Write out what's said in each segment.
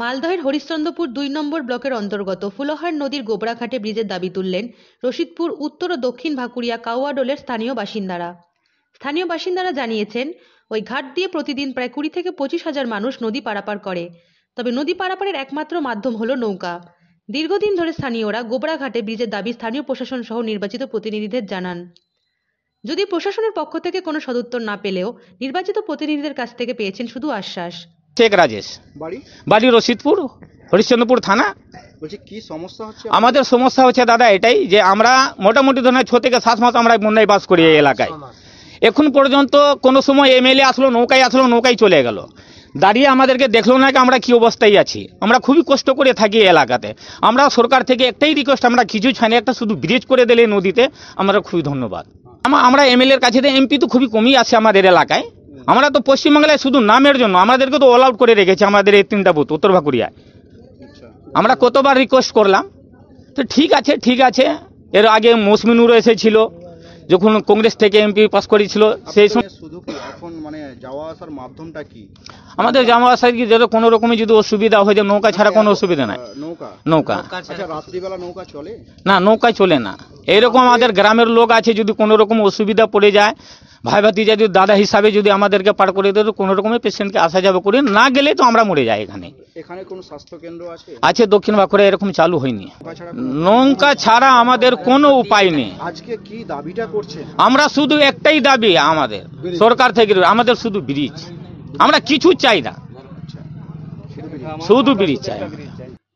মালদহের হরিশ্চন্দ্রপুর দুই নম্বর ব্লকের অন্তর্গত ফুলহার নদীর গোবরাঘাটে ব্রিজের দাবি তুললেন রশিদপুর উত্তর ও দক্ষিণ ভাকুরিয়া কাওয়াডোলের স্থানীয় বাসিন্দারা স্থানীয় বাসিন্দারা জানিয়েছেন ওই ঘাট দিয়ে প্রতিদিন প্রায় কুড়ি থেকে পঁচিশ হাজার মানুষ নদী পারাপার করে তবে নদী পারাপারের একমাত্র মাধ্যম হল নৌকা দীর্ঘদিন ধরে স্থানীয়রা গোবরাঘাটে ব্রিজের দাবি স্থানীয় প্রশাসন সহ নির্বাচিত প্রতিনিধিদের জানান যদি প্রশাসনের পক্ষ থেকে কোনো সদুত্তর না পেলেও নির্বাচিত প্রতিনিধিদের কাছ থেকে পেয়েছেন শুধু আশ্বাস শেখ রাজেশ বাড়ি বাড়ি রশিদপুর হরিশ্চন্দ্রপুর থানা বলছি কি সমস্যা হচ্ছে আমাদের সমস্যা হচ্ছে দাদা এটাই যে আমরা মোটামুটি ধরনের ছ থেকে সাত মাস আমরা বন্যায় বাস করি এই এলাকায় এখন পর্যন্ত কোনো সময় এমএলএ আসলো নৌকায় আসলো নৌকায় চলে গেল দাঁড়িয়ে আমাদেরকে দেখলো না কি আমরা কি অবস্থায় আছি আমরা খুবই কষ্ট করে থাকি এলাকাতে আমরা সরকার থেকে একটাই রিকোয়েস্ট আমরা কিছু ছানি একটা শুধু ব্রিজ করে দিলে নদীতে আমরা খুবই ধন্যবাদ আমরা এমএলএর কাছে এমপি তো খুবই কমই আছে আমাদের এলাকায় আমরা তো পশ্চিমবাংলায় শুধু নামের জন্য আমাদেরকে তো অল আউট করে রেখেছে আমাদের এই তিনটা বুথ উত্তর ভাকুরিয়ায় আমরা কতবার রিকোয়েস্ট করলাম তো ঠিক আছে ঠিক আছে এর আগে মৌসুমিনুর এসেছিল যখন কংগ্রেস থেকে এমপি পাস করেছিল সেই সময় মানে যাওয়া আসার মাধ্যমটা কি আমাদের যাওয়া আসার কি যাতে কোনো রকমের যদি অসুবিধা হয় যে নৌকা ছাড়া কোনো অসুবিধা নাই নৌকা নৌকা আচ্ছা, নৌকা চলে না নৌকা চলে না এইরকম আমাদের গ্রামের লোক আছে যদি কোনো রকম অসুবিধা পড়ে যায় ভাই ভাতি যদি দাদা হিসাবে যদি আমাদেরকে পার করে দিত কোনো রকমের পেশেন্টকে আসা যাবে করে না গেলে তো আমরা মরে যাই এখানে এখানে কোনো স্বাস্থ্যকেন্দ্র আছে আছে দক্ষিণ বাঁকুড়া এরকম চালু হয়নি নৌকা ছাড়া আমাদের কোনো উপায় নেই আজকে কি দাবিটা করছে আমরা শুধু একটাই দাবি আমাদের সরকার থেকে আমাদের শুধু ব্রিজ আমরা কিছু চাই না আচ্ছা। শুধু ব্রিজ চাই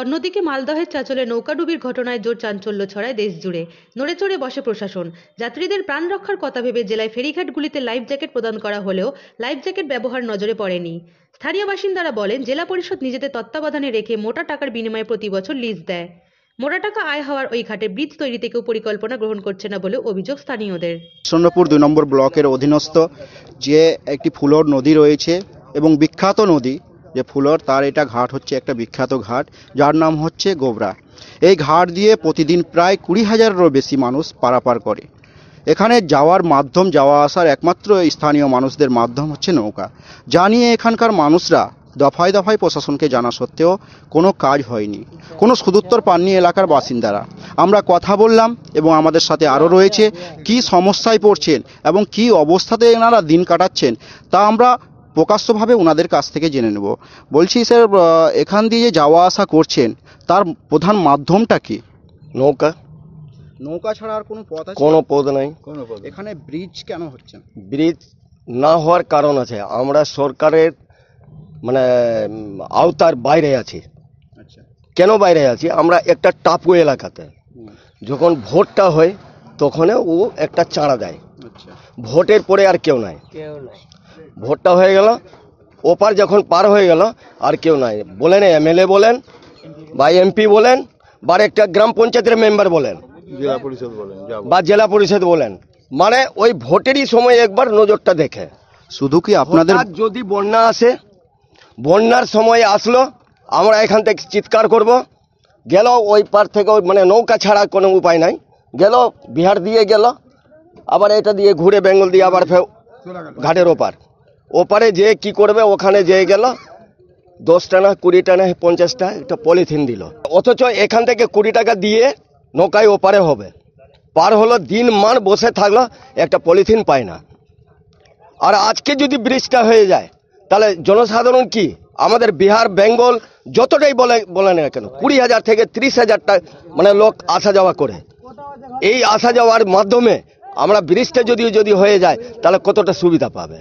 অন্যদিকে মালদহের চাঁচলে নৌকাডুবির ঘটনায় জোর চাঞ্চল্য ছড়ায় দেশ জুড়ে নড়ে চড়ে বসে প্রশাসন যাত্রীদের প্রাণ রক্ষার কথা ভেবে জেলায় ফেরিঘাটগুলিতে লাইফ জ্যাকেট প্রদান করা হলেও লাইফ জ্যাকেট ব্যবহার নজরে পড়েনি স্থানীয় বাসিন্দারা বলেন জেলা পরিষদ নিজেদের তত্ত্বাবধানে রেখে মোটা টাকার বিনিময়ে প্রতি বছর লিজ দেয় মোটা টাকা আয় হওয়ার ওই ঘাটে ব্রিজ তৈরিতে কেউ পরিকল্পনা গ্রহণ করছে না বলে অভিযোগ স্থানীয়দের সোনপুর দুই নম্বর ব্লকের অধীনস্থ যে একটি ফুলর নদী রয়েছে এবং বিখ্যাত নদী যে ফুলর তার এটা ঘাট হচ্ছে একটা বিখ্যাত ঘাট যার নাম হচ্ছে গোবরা এই ঘাট দিয়ে প্রতিদিন প্রায় কুড়ি হাজারেরও বেশি মানুষ পারাপার করে এখানে যাওয়ার মাধ্যম যাওয়া আসার একমাত্র স্থানীয় মানুষদের মাধ্যম হচ্ছে নৌকা যা নিয়ে এখানকার মানুষরা দফায় দফায় প্রশাসনকে জানা সত্ত্বেও কোনো কাজ হয়নি কোনো সুদুত্তর পাননি এলাকার বাসিন্দারা আমরা কথা বললাম এবং আমাদের সাথে আরও রয়েছে কি সমস্যায় পড়ছেন এবং কি অবস্থাতে এনারা দিন কাটাচ্ছেন তা আমরা প্রকাশ্যভাবে ওনাদের কাছ থেকে জেনে নেব বলছি স্যার এখান দিয়ে যাওয়া আসা করছেন তার প্রধান মাধ্যমটা কি নৌকা নৌকা ছাড়া আর কোনো পথ আছে কোনো পথ নাই কোনো পথ এখানে ব্রিজ কেন হচ্ছে ব্রিজ না হওয়ার কারণ আছে আমরা সরকারের মানে আওতার বাইরে আছি আচ্ছা কেন বাইরে আছি আমরা একটা টাপু এলাকাতে যখন ভোটটা হয় তখন ও একটা চাঁড়া দেয় আচ্ছা। ভোটের পরে আর কেউ নাই কেউ নাই ভোটটা হয়ে গেল ওপার যখন পার হয়ে গেল আর কেউ নাই বলেন এমএলএ বলেন বা এমপি বলেন বা একটা গ্রাম পঞ্চায়েতের মেম্বার বলেন জেলা পরিষদ বলেন বা জেলা পরিষদ বলেন মানে ওই ভোটেরই সময় একবার নজরটা দেখে শুধু কি আপনাদের যদি বন্যা আসে বন্যার সময় আসলো আমরা এখান থেকে চিৎকার করব গেল ওই পার থেকে মানে নৌকা ছাড়া কোনো উপায় নাই গেল বিহার দিয়ে গেল আবার এটা দিয়ে ঘুরে বেঙ্গল দিয়ে আবার ঘাটের ওপার ওপারে যে কি করবে ওখানে যেয়ে গেল দশ টানা কুড়ি না পঞ্চাশটা একটা পলিথিন দিল অথচ এখান থেকে কুড়ি টাকা দিয়ে নৌকায় ওপারে হবে পার হলো দিন মান বসে থাকলো একটা পলিথিন পায় না আর আজকে যদি ব্রিজটা হয়ে যায় তাহলে জনসাধারণ কি আমাদের বিহার বেঙ্গল যতটাই বলে বলে না কেন কুড়ি হাজার থেকে ত্রিশ হাজারটা মানে লোক আসা যাওয়া করে এই আসা যাওয়ার মাধ্যমে আমরা ব্রিজটা যদি যদি হয়ে যায় তাহলে কতটা সুবিধা পাবে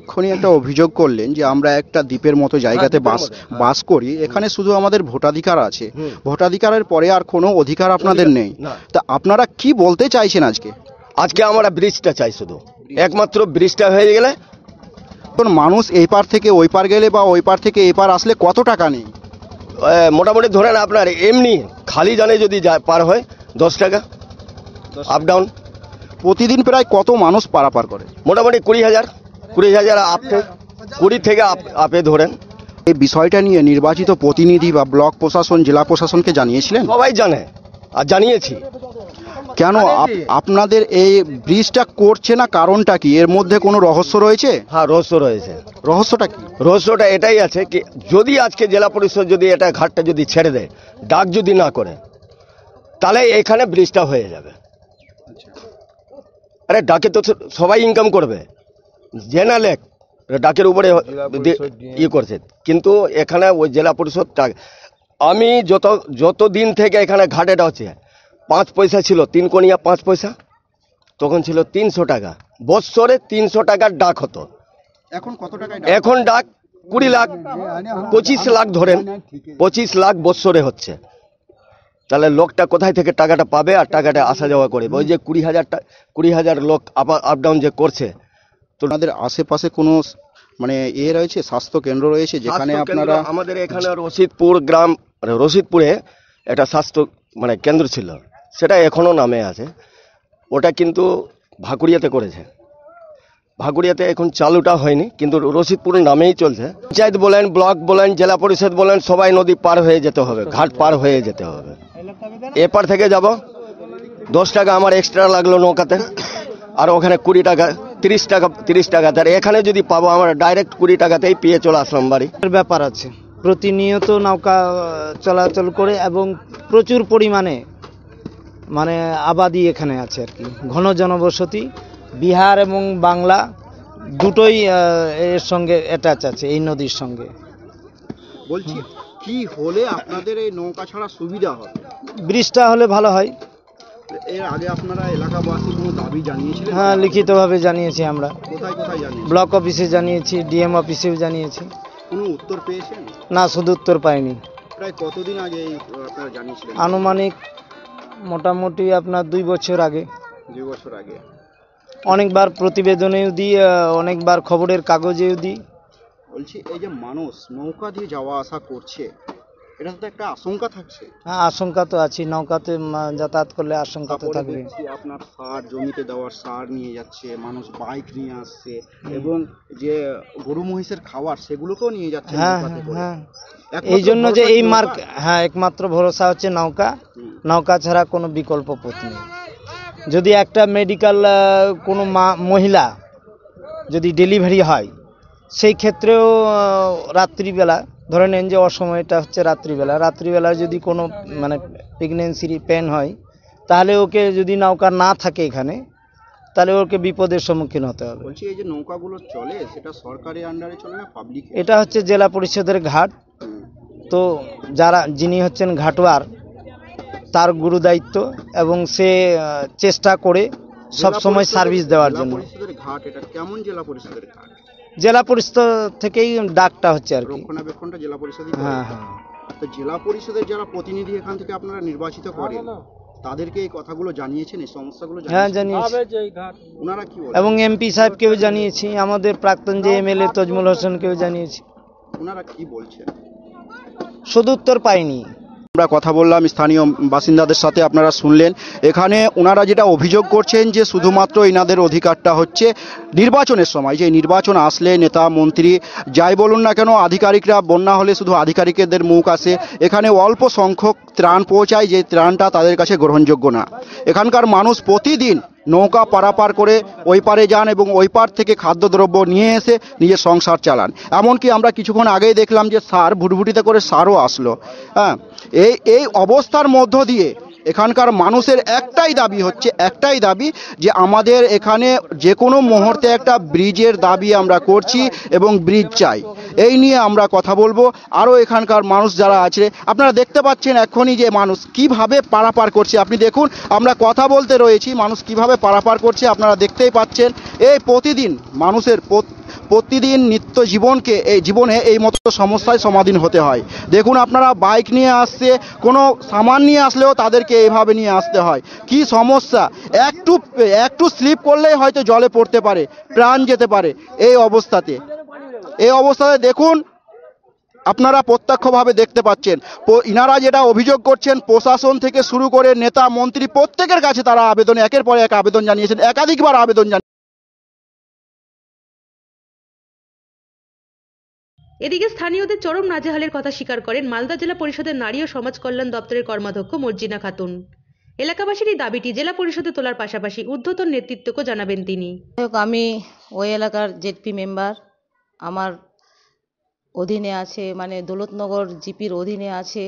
এখনই একটা অভিযোগ করলেন যে আমরা একটা দ্বীপের মতো জায়গাতে হ্যাঁ, বাস বাস করি এখানে শুধু আমাদের ভোটাধিকার আছে ভোটাধিকারের পরে আর কোনো অধিকার আপনাদের নেই তা আপনারা কি বলতে চাইছেন আজকে আজকে আমরা ব্রিজটা চাই শুধু একমাত্র ব্রিজটা হয়ে গেলে মানুষ এই পার থেকে ওই পার গেলে বা ওই পার থেকে এই পার আসলে কত টাকা নেই মোটামুটি ধরেন আপনার এমনি খালি জানে যদি পার হয় দশ টাকা আপ ডাউন প্রতিদিন প্রায় কত মানুষ পারাপার করে মোটামুটি কুড়ি হাজার কুড়ি হাজার আপে কুড়ি থেকে আপে ধরেন এই বিষয়টা নিয়ে নির্বাচিত প্রতিনিধি বা ব্লক প্রশাসন জেলা প্রশাসনকে জানিয়েছিলেন সবাই জানে আর জানিয়েছি কেন আপনাদের এই ব্রিজটা করছে না কারণটা কি এর মধ্যে কোনো রহস্য রয়েছে হ্যাঁ রহস্য রয়েছে রহস্যটা কি রহস্যটা এটাই আছে কি যদি আজকে জেলা পরিষদ যদি এটা ঘাটটা যদি ছেড়ে দেয় ডাক যদি না করে তাহলে এখানে ব্রিজটা হয়ে যাবে আরে ডাকে তো সবাই ইনকাম করবে যে না লেখ ডাকের উপরে ইয়ে করছে কিন্তু এখানে ওই জেলা পরিষদ আমি যত যত দিন থেকে এখানে ঘাটেটা হচ্ছে পাঁচ পয়সা ছিল তিন কনিয়া পাঁচ পয়সা তখন ছিল তিনশো টাকা বৎসরে তিনশো টাকার ডাক হতো এখন কত টাকা এখন ডাক কুড়ি লাখ পঁচিশ লাখ ধরেন পঁচিশ লাখ বৎসরে হচ্ছে তাহলে লোকটা কোথায় থেকে টাকাটা পাবে আর টাকাটা আসা যাওয়া করে ওই যে কুড়ি হাজার কুড়ি হাজার লোক আপ ডাউন যে করছে তো তাদের আশেপাশে কোনো মানে এ রয়েছে স্বাস্থ্য কেন্দ্র রয়েছে যেখানে আপনারা আমাদের এখানে রশিদপুর গ্রাম মানে রশিদপুরে একটা স্বাস্থ্য মানে কেন্দ্র ছিল সেটা এখনও নামে আছে ওটা কিন্তু ভাকুড়িয়াতে করেছে ভাগুড়িয়াতে এখন চালুটা হয়নি কিন্তু রশিদপুর নামেই চলছে পঞ্চায়েত বলেন ব্লক বলেন জেলা পরিষদ বলেন সবাই নদী পার হয়ে যেতে হবে ঘাট পার হয়ে যেতে হবে এপার থেকে যাব দশ টাকা আমার এক্সট্রা লাগলো নৌকাতে আর ওখানে কুড়ি টাকা তিরিশ টাকা তিরিশ টাকাতে তার এখানে যদি পাবো আমার ডাইরেক্ট কুড়ি টাকাতেই পেয়ে চলে আসলাম বাড়ি ব্যাপার আছে প্রতিনিয়ত নৌকা চলাচল করে এবং প্রচুর পরিমাণে মানে আবাদি এখানে আছে আর কি ঘন জনবসতি বিহার এবং বাংলা দুটোই এর সঙ্গে অ্যাটাচ আছে এই নদীর সঙ্গে বলছি কি হলে আপনাদের এই নৌকা ছাড়া সুবিধা হবে ব্রিজটা হলে ভালো হয় হ্যাঁ লিখিতভাবে জানিয়েছি আমরা ব্লক অফিসে জানিয়েছি ডিএম অফিসেও জানিয়েছি না শুধু উত্তর পাইনি আনুমানিক মোটামুটি আপনার দুই বছর আগে দুই বছর আগে অনেকবার প্রতিবেদনেও দিই অনেকবার খবরের কাগজেও দিই বলছি এই যে মানুষ নৌকা দিয়ে যাওয়া আসা করছে এটা তো একটা আশঙ্কা থাকছে হ্যাঁ আশঙ্কা তো আছে নৌকাতে যাতায়াত করলে আশঙ্কা তো থাকবে আপনার সার জমিতে দেওয়ার সার নিয়ে যাচ্ছে মানুষ বাইক নিয়ে আসছে এবং যে গরু মহিষের খাবার সেগুলোকেও নিয়ে যাচ্ছে হ্যাঁ হ্যাঁ, হ্যাঁ। এই জন্য যে এই মার্ক হ্যাঁ একমাত্র ভরসা হচ্ছে নৌকা নৌকা ছাড়া কোনো বিকল্প পথ নেই যদি একটা মেডিকেল কোনো মহিলা যদি ডেলিভারি হয় সেই ক্ষেত্রেও রাত্রিবেলা ধরে নেন যে অসময়টা হচ্ছে রাত্রিবেলা রাত্রিবেলা যদি কোনো মানে প্রেগনেন্সির প্যান হয় তাহলে ওকে যদি নৌকা না থাকে এখানে তাহলে ওকে বিপদের সম্মুখীন হতে হবে বলছি এই যে নৌকাগুলো চলে সেটা সরকারি আন্ডারে চলে না পাবলিক এটা হচ্ছে জেলা পরিষদের ঘাট তো যারা যিনি হচ্ছেন ঘাটোয়ার তার গুরু দায়িত্ব এবং সে চেষ্টা করে সব সময় সার্ভিস দেওয়ার জন্য পরিষদের ঘাট এটা কেমন জেলা পরিষদের ঘাট জেলা পরিষদ থেকেই ডাকটা হচ্ছে আর কি রক্ষণাবেক্ষণটা জেলা পরিষদই হ্যাঁ হ্যাঁ তো জেলা পরিষদের যারা প্রতিনিধি এখান থেকে আপনারা নির্বাচিত হ্যাঁ, করেন তাদেরকে এই কথাগুলো জানিয়েছেন এই সমস্যাগুলো হ্যাঁ জানিয়েছি ওনারা কি বলেন এবং এমপি সাহেবকেও জানিয়েছি আমাদের প্রাক্তন যে এমএলএ তজমুল হোসেনকেও জানিয়েছি ওনারা কি বলছেন সদুত্তর পাইনি আমরা কথা বললাম স্থানীয় বাসিন্দাদের সাথে আপনারা শুনলেন এখানে ওনারা যেটা অভিযোগ করছেন যে শুধুমাত্র এনাদের অধিকারটা হচ্ছে নির্বাচনের সময় যে নির্বাচন আসলে নেতা মন্ত্রী যাই বলুন না কেন আধিকারিকরা বন্যা হলে শুধু আধিকারিকদের মুখ আসে এখানে অল্প সংখ্যক ত্রাণ পৌঁছায় যে ত্রাণটা তাদের কাছে গ্রহণযোগ্য না এখানকার মানুষ প্রতিদিন নৌকা পারাপার করে ওই পারে যান এবং ওই পার থেকে খাদ্যদ্রব্য নিয়ে এসে নিজের সংসার চালান এমনকি আমরা কিছুক্ষণ আগেই দেখলাম যে সার ভুটভুটিতে করে সারও আসলো হ্যাঁ এই এই অবস্থার মধ্য দিয়ে এখানকার মানুষের একটাই দাবি হচ্ছে একটাই দাবি যে আমাদের এখানে যে কোনো মুহূর্তে একটা ব্রিজের দাবি আমরা করছি এবং ব্রিজ চাই এই নিয়ে আমরা কথা বলবো আরও এখানকার মানুষ যারা আছে আপনারা দেখতে পাচ্ছেন এখনই যে মানুষ কিভাবে পারাপার করছে আপনি দেখুন আমরা কথা বলতে রয়েছি মানুষ কিভাবে পারাপার করছে আপনারা দেখতেই পাচ্ছেন এই প্রতিদিন মানুষের প্রতিদিন নিত্য জীবনকে এই জীবনে এই মতো সমস্যায় সমাধীন হতে হয় দেখুন আপনারা বাইক নিয়ে আসছে কোনো সামান নিয়ে আসলেও তাদেরকে এইভাবে নিয়ে আসতে হয় কি সমস্যা একটু একটু স্লিপ করলেই হয়তো জলে পড়তে পারে প্রাণ যেতে পারে এই অবস্থাতে এই অবস্থাতে দেখুন আপনারা প্রত্যক্ষভাবে দেখতে পাচ্ছেন ইনারা যেটা অভিযোগ করছেন প্রশাসন থেকে শুরু করে নেতা মন্ত্রী প্রত্যেকের কাছে তারা আবেদন একের পর এক আবেদন জানিয়েছেন একাধিকবার আবেদন এদিকে স্থানীয়দের চরম নাজেহালের কথা স্বীকার করেন মালদা জেলা পরিষদের নারী ও সমাজ কল্যাণ দপ্তরের কর্মাধ্যক্ষ মর্জিনা খাতুন এলাকাবাসীর এই দাবিটি জেলা পরিষদে তোলার পাশাপাশি ঊর্ধ্বতন নেতৃত্বকে জানাবেন তিনি আমি ওই এলাকার জেডপি মেম্বার আমার অধীনে আছে মানে দৌলতনগর জিপির অধীনে আছে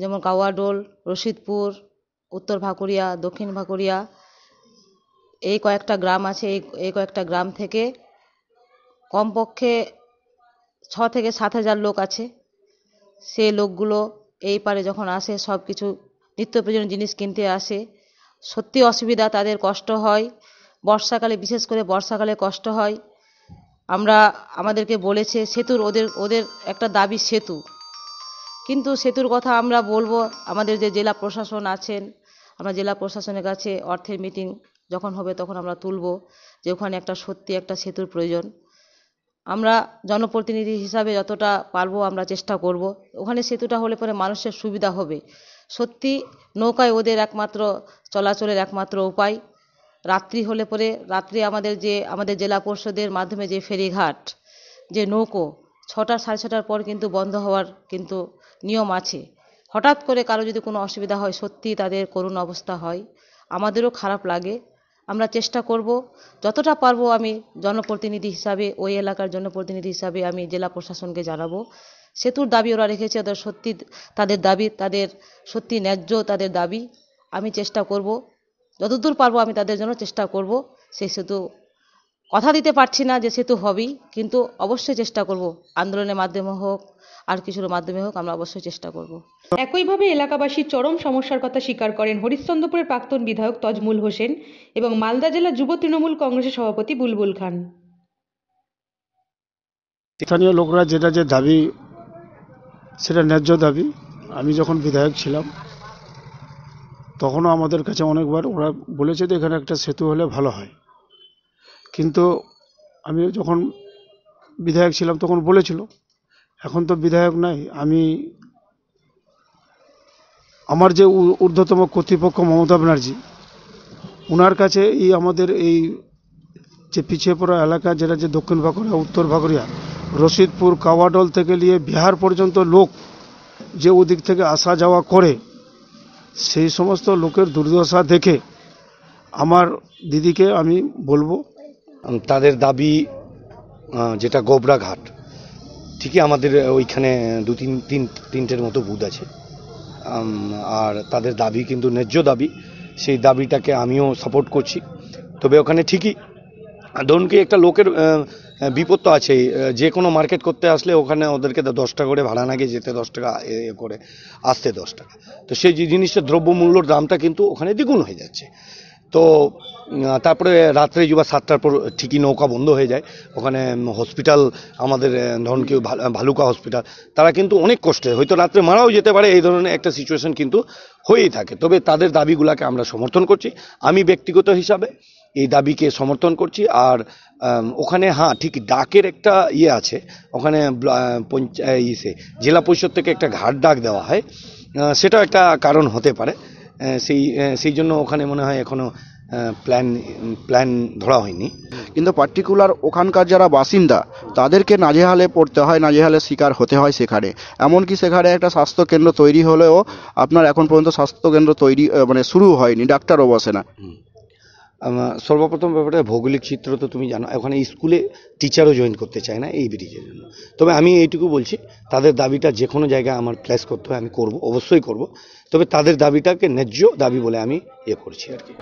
যেমন কাওয়াডোল রশিদপুর উত্তর ভাকুরিয়া দক্ষিণ ভাকুরিয়া এই কয়েকটা গ্রাম আছে এই কয়েকটা গ্রাম থেকে কমপক্ষে ছ থেকে সাত হাজার লোক আছে সে লোকগুলো এই পারে যখন আসে সব কিছু নিত্য প্রয়োজনীয় জিনিস কিনতে আসে সত্যি অসুবিধা তাদের কষ্ট হয় বর্ষাকালে বিশেষ করে বর্ষাকালে কষ্ট হয় আমরা আমাদেরকে বলেছে সেতুর ওদের ওদের একটা দাবি সেতু কিন্তু সেতুর কথা আমরা বলবো আমাদের যে জেলা প্রশাসন আছেন আমরা জেলা প্রশাসনের কাছে অর্থের মিটিং যখন হবে তখন আমরা তুলব যে ওখানে একটা সত্যি একটা সেতুর প্রয়োজন আমরা জনপ্রতিনিধি হিসাবে যতটা পারবো আমরা চেষ্টা করবো ওখানে সেতুটা হলে পরে মানুষের সুবিধা হবে সত্যি নৌকায় ওদের একমাত্র চলাচলের একমাত্র উপায় রাত্রি হলে পরে রাত্রি আমাদের যে আমাদের জেলা পরিষদের মাধ্যমে যে ফেরিঘাট যে নৌকো ছটা সাড়ে ছটার পর কিন্তু বন্ধ হওয়ার কিন্তু নিয়ম আছে হঠাৎ করে কারো যদি কোনো অসুবিধা হয় সত্যি তাদের করুণ অবস্থা হয় আমাদেরও খারাপ লাগে আমরা চেষ্টা করব যতটা পারবো আমি জনপ্রতিনিধি হিসাবে ওই এলাকার জনপ্রতিনিধি হিসাবে আমি জেলা প্রশাসনকে জানাবো সেতুর দাবি ওরা রেখেছে ওদের সত্যি তাদের দাবি তাদের সত্যি ন্যায্য তাদের দাবি আমি চেষ্টা করব যতদূর পারবো আমি তাদের জন্য চেষ্টা করব সেই সেতু কথা দিতে পারছি না যে সেতু হবেই কিন্তু অবশ্যই চেষ্টা করব আন্দোলনের মাধ্যমে হোক আর কিছুর মাধ্যমে হোক আমরা অবশ্যই চেষ্টা করব একইভাবে এলাকাবাসীর চরম সমস্যার কথা স্বীকার করেন হরিশ্চন্দ্রপুরের প্রাক্তন বিধায়ক তজমুল হোসেন এবং মালদা জেলা যুব তৃণমূল কংগ্রেসের সভাপতি বুলবুল খান স্থানীয় লোকরা যেটা যে দাবি সেটা ন্যায্য দাবি আমি যখন বিধায়ক ছিলাম তখনও আমাদের কাছে অনেকবার ওরা বলেছে যে এখানে একটা সেতু হলে ভালো হয় কিন্তু আমি যখন বিধায়ক ছিলাম তখন বলেছিল এখন তো বিধায়ক নাই আমি আমার যে ঊর্ধ্বতম কর্তৃপক্ষ মমতা ব্যানার্জি ওনার কাছে এই আমাদের এই যে পিছিয়ে পড়া এলাকা যেটা যে দক্ষিণ ভাগরিয়া উত্তর ভাগরিয়া রশিদপুর কাওয়াডল থেকে নিয়ে বিহার পর্যন্ত লোক যে ওদিক থেকে আসা যাওয়া করে সেই সমস্ত লোকের দুর্দশা দেখে আমার দিদিকে আমি বলবো তাদের দাবি যেটা গোবরাঘাট ঠিকই আমাদের ওইখানে দু তিন তিন তিনটের মতো বুথ আছে আর তাদের দাবি কিন্তু ন্যায্য দাবি সেই দাবিটাকে আমিও সাপোর্ট করছি তবে ওখানে ঠিকই ধরুন কি একটা লোকের বিপদ তো আছেই যে কোনো মার্কেট করতে আসলে ওখানে ওদেরকে দশ টাকা করে ভাড়া নাগে যেতে দশ টাকা এ করে আসতে দশ টাকা তো সেই জিনিসটা দ্রব্যমূল্যর দামটা কিন্তু ওখানে দ্বিগুণ হয়ে যাচ্ছে তো তারপরে রাত্রে যুবা সাতটার পর ঠিকই নৌকা বন্ধ হয়ে যায় ওখানে হসপিটাল আমাদের ধরুন কেউ ভালুকা হসপিটাল তারা কিন্তু অনেক কষ্টে হয়তো রাত্রে মারাও যেতে পারে এই ধরনের একটা সিচুয়েশন কিন্তু হয়েই থাকে তবে তাদের দাবিগুলোকে আমরা সমর্থন করছি আমি ব্যক্তিগত হিসাবে এই দাবিকে সমর্থন করছি আর ওখানে হ্যাঁ ঠিক ডাকের একটা ইয়ে আছে ওখানে পঞ্চায়েত জেলা পরিষদ থেকে একটা ঘাট ডাক দেওয়া হয় সেটা একটা কারণ হতে পারে সেই সেই জন্য ওখানে মনে হয় এখনো প্ল্যান প্ল্যান ধরা হয়নি কিন্তু পার্টিকুলার ওখানকার যারা বাসিন্দা তাদেরকে নাজেহালে পড়তে হয় নাজেহালে শিকার হতে হয় সেখানে এমনকি সেখানে একটা স্বাস্থ্যকেন্দ্র তৈরি হলেও আপনার এখন পর্যন্ত স্বাস্থ্যকেন্দ্র তৈরি মানে শুরু হয়নি ডাক্তারও বসে না সর্বপ্রথম ব্যাপারটা ভৌগোলিক চিত্র তো তুমি জানো ওখানে স্কুলে টিচারও জয়েন করতে চায় না এই ব্রিজের জন্য তবে আমি এইটুকু বলছি তাদের দাবিটা যে কোনো জায়গায় আমার প্লেস করতে হবে আমি করব অবশ্যই করব তবে তাদের দাবিটাকে ন্যায্য দাবি বলে আমি ইয়ে করছি আর কি